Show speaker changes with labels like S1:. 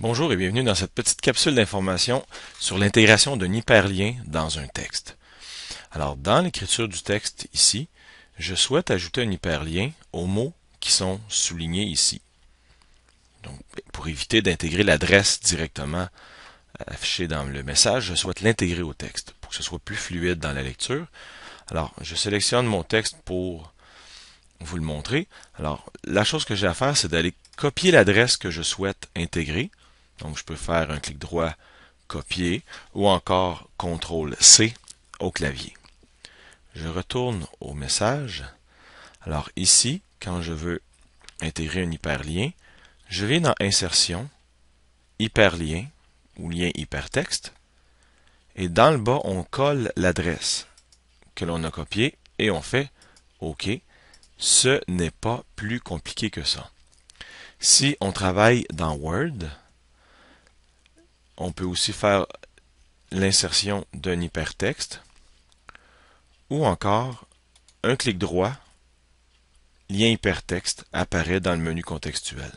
S1: Bonjour et bienvenue dans cette petite capsule d'information sur l'intégration d'un hyperlien dans un texte. Alors, dans l'écriture du texte ici, je souhaite ajouter un hyperlien aux mots qui sont soulignés ici. Donc, pour éviter d'intégrer l'adresse directement affichée dans le message, je souhaite l'intégrer au texte pour que ce soit plus fluide dans la lecture. Alors, je sélectionne mon texte pour vous le montrer. Alors, la chose que j'ai à faire, c'est d'aller copier l'adresse que je souhaite intégrer. Donc, je peux faire un clic droit, copier, ou encore CTRL-C au clavier. Je retourne au message. Alors ici, quand je veux intégrer un hyperlien, je vais dans Insertion, Hyperlien ou Lien hypertexte, et dans le bas, on colle l'adresse que l'on a copiée et on fait OK. Ce n'est pas plus compliqué que ça. Si on travaille dans Word, on peut aussi faire l'insertion d'un hypertexte ou encore un clic droit, lien hypertexte apparaît dans le menu contextuel.